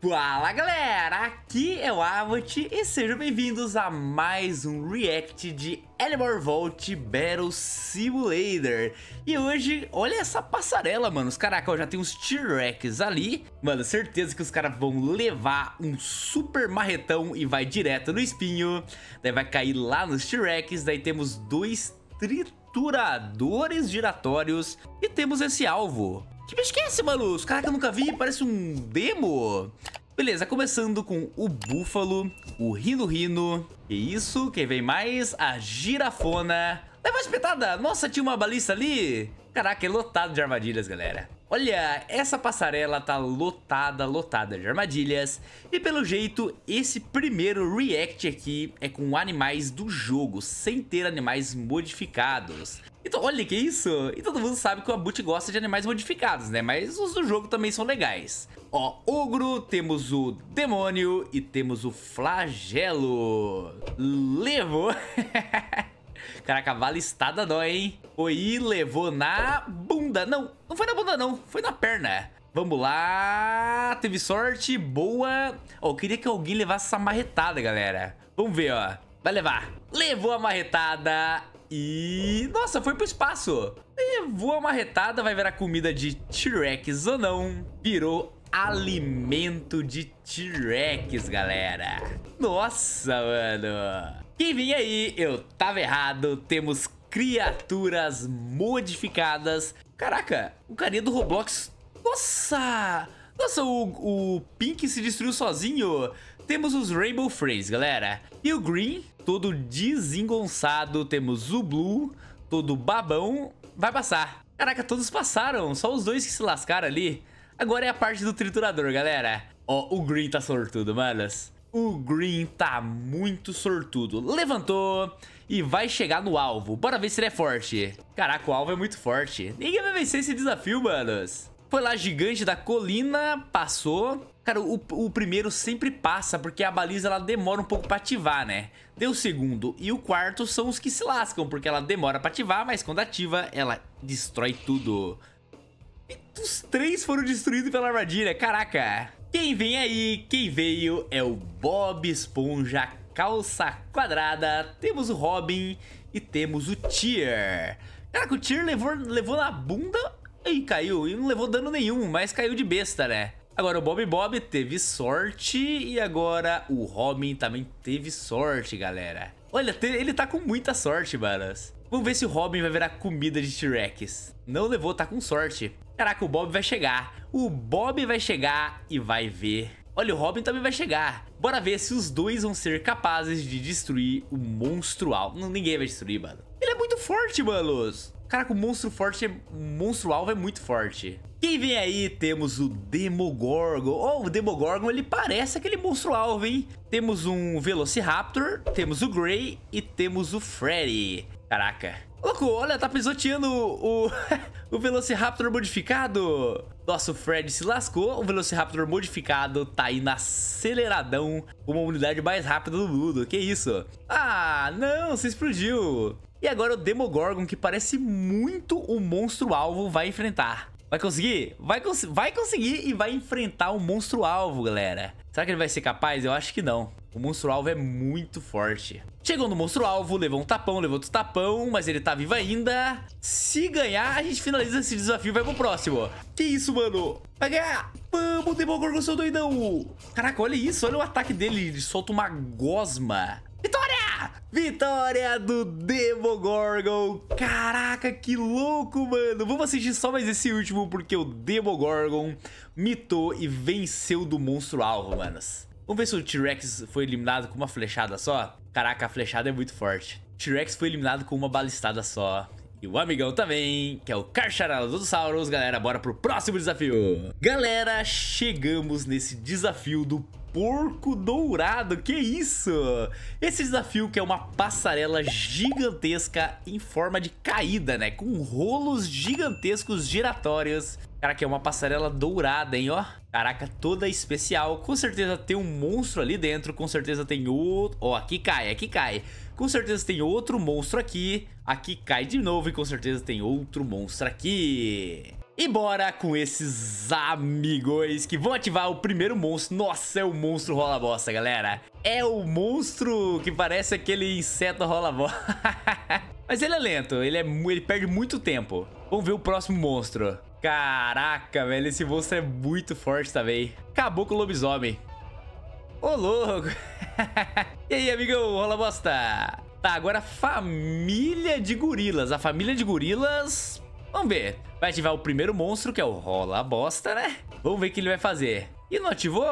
Fala galera, aqui é o Avot e sejam bem-vindos a mais um react de Animal Vault Battle Simulator E hoje, olha essa passarela, mano, os caraca, ó, já tem uns T-Rex ali Mano, certeza que os caras vão levar um super marretão e vai direto no espinho Daí vai cair lá nos T-Rex, daí temos dois trituradores giratórios e temos esse alvo Tipo, que bicho que é esse, mano? Os caras que eu nunca vi, parece um demo. Beleza, começando com o búfalo, o rino-rino. Que isso? Quem vem mais? A girafona. Leva espetada! Nossa, tinha uma balista ali! Caraca, é lotado de armadilhas, galera. Olha, essa passarela tá lotada, lotada de armadilhas. E pelo jeito, esse primeiro react aqui é com animais do jogo, sem ter animais modificados. Então, olha que isso! E todo mundo sabe que o Abut gosta de animais modificados, né? Mas os do jogo também são legais. Ó, ogro, temos o demônio e temos o flagelo. Levou! Caraca, balistada dói, hein? Foi levou na bunda. Não, não foi na bunda não, foi na perna. Vamos lá, teve sorte, boa. Ó, oh, queria que alguém levasse essa marretada, galera. Vamos ver, ó. Vai levar. Levou a marretada. E... Nossa, foi pro espaço. E voa uma retada, vai virar comida de T-Rex ou não. Virou alimento de T-Rex, galera. Nossa, mano. Quem vinha aí, eu tava errado. Temos criaturas modificadas. Caraca, o carinha do Roblox... Nossa! Nossa, o, o Pink se destruiu sozinho. Temos os Rainbow Phrase, galera. E o Green todo desengonçado. Temos o Blue, todo babão. Vai passar. Caraca, todos passaram. Só os dois que se lascaram ali. Agora é a parte do triturador, galera. Ó, o Green tá sortudo, manas. O Green tá muito sortudo. Levantou e vai chegar no alvo. Bora ver se ele é forte. Caraca, o alvo é muito forte. Ninguém vai vencer esse desafio, manos. Foi lá gigante da colina, passou. Cara, o, o, primeiro sempre passa, porque a baliza ela demora um pouco pra ativar, né? Deu o segundo e o quarto são os que se lascam, porque ela demora pra ativar, mas quando ativa, ela destrói tudo. E os três foram destruídos pela armadilha, caraca. Quem vem aí, quem veio é o Bob Esponja Calça Quadrada, temos o Robin e temos o Tier. Caraca, o Tier levou, levou na bunda e caiu, e não levou dano nenhum, mas caiu de besta, né? Agora o Bob Bob teve sorte e agora o Robin também teve sorte, galera. Olha, ele tá com muita sorte, manas. Vamos ver se o Robin vai virar comida de T-Rex. Não levou, tá com sorte. Caraca, o Bob vai chegar. O Bob vai chegar e vai ver. Olha, o Robin também vai chegar. Bora ver se os dois vão ser capazes de destruir o monstrual. ninguém vai destruir, mano. Ele é muito forte, manos. Caraca, o monstro forte é... O monstro alvo é muito forte. Quem vem aí? Temos o Demogorgon. Oh, o Demogorgon, ele parece aquele monstro alvo, hein? Temos um Velociraptor, temos o Grey e temos o Freddy. Caraca. Louco, olha, tá pisoteando o, o Velociraptor modificado. Nossa, o Freddy se lascou. O Velociraptor modificado tá indo aceleradão. Uma unidade mais rápida do mundo. Que isso? Ah, não, se explodiu. E agora o Demogorgon, que parece muito o monstro-alvo, vai enfrentar. Vai conseguir? Vai, cons vai conseguir e vai enfrentar o monstro-alvo, galera. Será que ele vai ser capaz? Eu acho que não. O monstro-alvo é muito forte. Chegou no monstro-alvo, levou um tapão, levou outro tapão, mas ele tá vivo ainda. Se ganhar, a gente finaliza esse desafio e vai pro próximo. Que isso, mano? Vai ganhar! Vamos, Demogorgon, seu doidão! Caraca, olha isso, olha o ataque dele. Ele solta uma gosma. Vitória do Demogorgon! Caraca, que louco, mano! Vamos assistir só mais esse último, porque o Demogorgon mitou e venceu do monstro alvo, manos. Vamos ver se o T-Rex foi eliminado com uma flechada só? Caraca, a flechada é muito forte. T-Rex foi eliminado com uma balistada só. E o amigão também, que é o Carcharadossaurus. Galera, bora pro próximo desafio. Galera, chegamos nesse desafio do porco dourado, que isso? Esse desafio que é uma passarela gigantesca em forma de caída, né? Com rolos gigantescos giratórios. Cara, que é uma passarela dourada, hein, ó. Caraca, toda especial. Com certeza tem um monstro ali dentro, com certeza tem outro... Ó, aqui cai, aqui cai. Com certeza tem outro monstro aqui. Aqui cai de novo e com certeza tem outro monstro aqui. E bora com esses amigos que vão ativar o primeiro monstro. Nossa, é o monstro rola bosta, galera. É o monstro que parece aquele inseto rola bosta. Mas ele é lento, ele, é, ele perde muito tempo. Vamos ver o próximo monstro. Caraca, velho, esse monstro é muito forte também. Acabou com o lobisomem. Ô, louco. e aí, amigão, rola bosta. Tá, agora família de gorilas. A família de gorilas Vamos ver. Vai ativar o primeiro monstro, que é o rola bosta, né? Vamos ver o que ele vai fazer. E não ativou?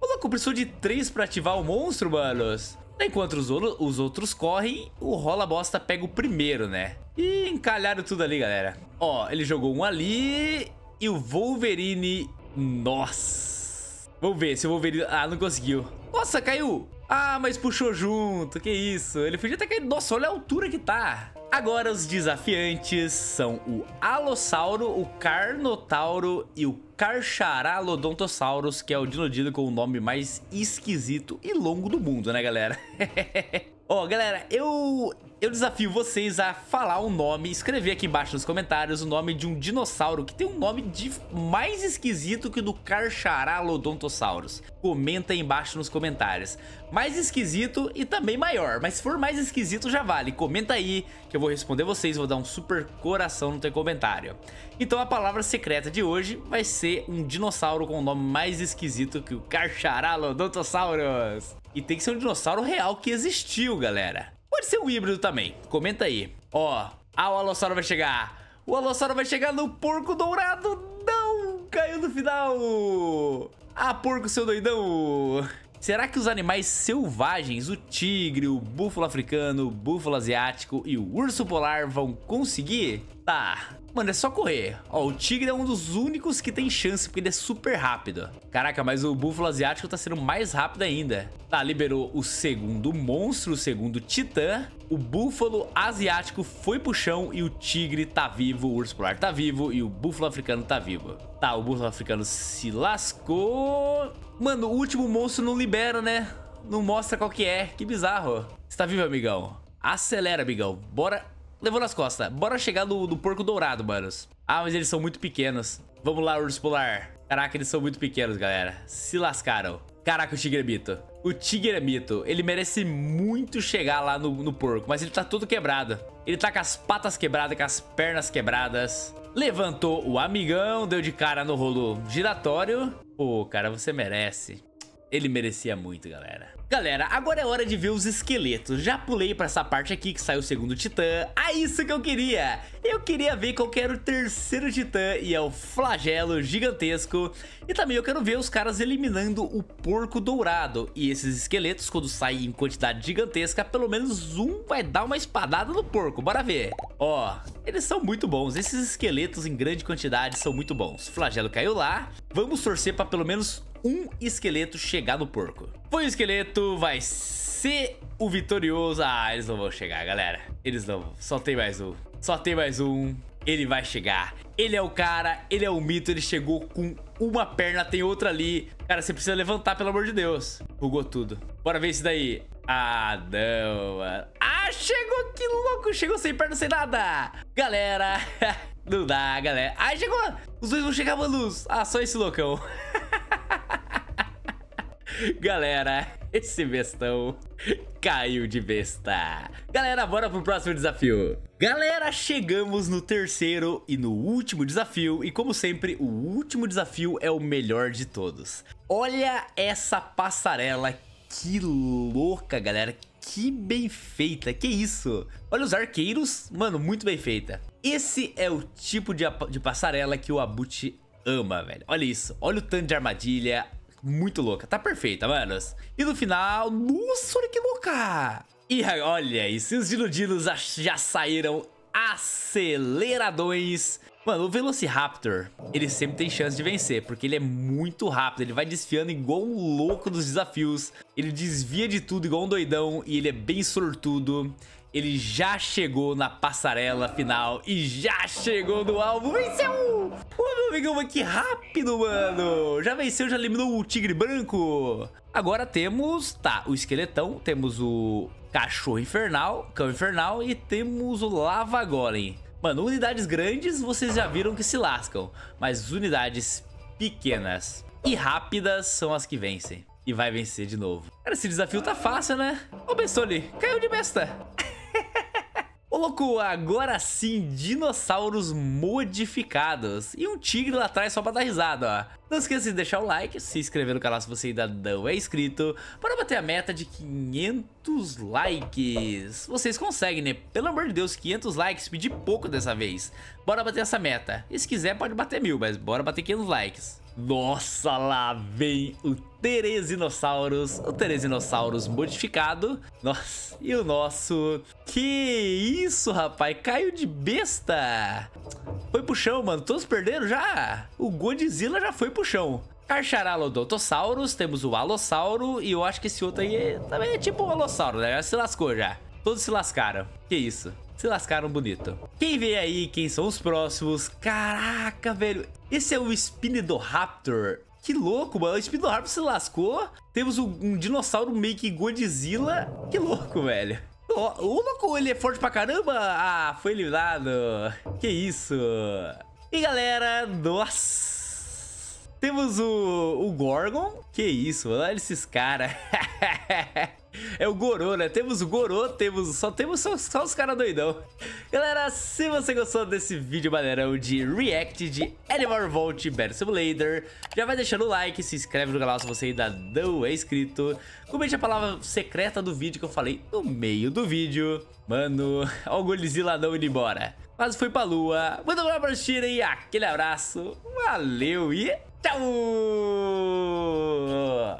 O louco precisou de três pra ativar o monstro, manos. Enquanto os, os outros correm, o rola bosta pega o primeiro, né? E encalharam tudo ali, galera. Ó, ele jogou um ali e o Wolverine... Nossa! Vamos ver se o Wolverine... Ah, não conseguiu. Nossa, caiu ah, mas puxou junto, que isso. Ele podia até cair. Nossa, olha a altura que tá. Agora os desafiantes são o Alossauro, o Carnotauro e o Carcharalodontossauros, que é o Dinodilo com o nome mais esquisito e longo do mundo, né, galera? Ó, oh, galera, eu eu desafio vocês a falar o um nome, escrever aqui embaixo nos comentários o nome de um dinossauro que tem um nome de mais esquisito que o do Carcharalodontosaurus. Comenta aí embaixo nos comentários. Mais esquisito e também maior, mas se for mais esquisito já vale. Comenta aí que eu vou responder vocês, vou dar um super coração no teu comentário. Então a palavra secreta de hoje vai ser um dinossauro com o nome mais esquisito que o Carcharalodontosaurus. E tem que ser um dinossauro real que existiu, galera. Pode ser um híbrido também. Comenta aí. Ó, ah, o Alossauro vai chegar. O Alossauro vai chegar no porco dourado. Não, caiu no final. Ah, porco, seu doidão. Será que os animais selvagens, o tigre, o búfalo africano, o búfalo asiático e o urso polar vão conseguir? Tá, Mano, é só correr. Ó, o tigre é um dos únicos que tem chance, porque ele é super rápido. Caraca, mas o búfalo asiático tá sendo mais rápido ainda. Tá, liberou o segundo monstro, o segundo titã. O búfalo asiático foi pro chão e o tigre tá vivo, o urso polar tá vivo e o búfalo africano tá vivo. Tá, o búfalo africano se lascou. Mano, o último monstro não libera, né? Não mostra qual que é. Que bizarro. Você tá vivo, amigão? Acelera, amigão. Bora Levou nas costas. Bora chegar no, no porco dourado, manos. Ah, mas eles são muito pequenos. Vamos lá, urso polar. Caraca, eles são muito pequenos, galera. Se lascaram. Caraca, o tigre é mito. O tigre é mito. Ele merece muito chegar lá no, no porco, mas ele tá todo quebrado. Ele tá com as patas quebradas, com as pernas quebradas. Levantou o amigão, deu de cara no rolo giratório. Pô, cara, você merece. Ele merecia muito, galera. Galera, agora é hora de ver os esqueletos. Já pulei pra essa parte aqui que saiu o segundo titã. Ah, isso que eu queria! Eu queria ver qual que era o terceiro titã e é o flagelo gigantesco. E também eu quero ver os caras eliminando o porco dourado. E esses esqueletos, quando saem em quantidade gigantesca, pelo menos um vai dar uma espadada no porco. Bora ver. Ó, eles são muito bons. Esses esqueletos em grande quantidade são muito bons. O flagelo caiu lá. Vamos torcer pra pelo menos um esqueleto chegar no porco. Foi o esqueleto, vai ser o vitorioso. Ah, eles não vão chegar, galera. Eles não vão. Só tem mais um. Só tem mais um. Ele vai chegar. Ele é o cara, ele é o mito, ele chegou com uma perna, tem outra ali. Cara, você precisa levantar, pelo amor de Deus. Bugou tudo. Bora ver isso daí. Ah, não, mano. Ah, chegou, que louco. Chegou sem perna, sem nada. Galera, não dá, galera. Ah, chegou. Os dois vão chegar luz. Ah, só esse loucão. Galera, esse bestão caiu de besta. Galera, bora pro próximo desafio. Galera, chegamos no terceiro e no último desafio. E como sempre, o último desafio é o melhor de todos. Olha essa passarela que louca, galera. Que bem feita, que isso? Olha os arqueiros, mano, muito bem feita. Esse é o tipo de, de passarela que o Abut ama, velho. Olha isso, olha o tanto de armadilha, muito louca. Tá perfeita, manos. E no final, nossa, olha que louca! E olha, e se os diludinos já saíram aceleradões... Mano, o Velociraptor, ele sempre tem chance de vencer, porque ele é muito rápido, ele vai desfiando igual um louco dos desafios, ele desvia de tudo igual um doidão e ele é bem sortudo ele já chegou na passarela final e já chegou no alvo. Venceu! Pô, meu amigão, mas que rápido, mano! Já venceu, já eliminou o tigre branco. Agora temos, tá, o esqueletão, temos o cachorro infernal, cão infernal e temos o lava golem. Mano, unidades grandes vocês já viram que se lascam, mas unidades pequenas e rápidas são as que vencem. E vai vencer de novo. Cara, esse desafio tá fácil, né? Ô, Bessoli, caiu de besta. Ô louco, agora sim, dinossauros modificados. E um tigre lá atrás só pra dar risada, ó. Não esqueça de deixar o like, se inscrever no canal se você ainda não é inscrito, para bater a meta de 500 likes. Vocês conseguem, né? Pelo amor de Deus, 500 likes, pedi pouco dessa vez. Bora bater essa meta. E se quiser pode bater mil, mas bora bater 500 likes. Nossa, lá vem o Teresinossauros, o Teresinossauros modificado. Nossa, e o nosso... Que isso, rapaz, caiu de besta. Foi pro chão, mano, todos perderam já. O Godzilla já foi pro chão. Carcharalodontossauros, temos o Alossauro e eu acho que esse outro aí é, também é tipo um Alossauro, né? Já se lascou já. Todos se lascaram. Que isso? se lascaram bonito. Quem vem aí, quem são os próximos? Caraca, velho, esse é o Spinidoraptor. Que louco, mano. O Spinidoraptor se lascou. Temos um, um dinossauro meio que Godzilla. Que louco, velho. Ô, louco, ele é forte pra caramba. Ah, foi eliminado. Que isso. E galera, nossa. Temos o, o Gorgon. Que isso, olha esses caras. É o Gorô, né? Temos o Gorô, temos, só temos só, só os caras doidão. Galera, se você gostou desse vídeo maneirão de react de Animal Vault, Battle Simulator, já vai deixando o like, se inscreve no canal se você ainda não é inscrito, comente a palavra secreta do vídeo que eu falei no meio do vídeo. Mano, olha o Golizila não indo embora. Quase foi pra lua. Muito obrigado por assistirem, aquele abraço, valeu e tchau!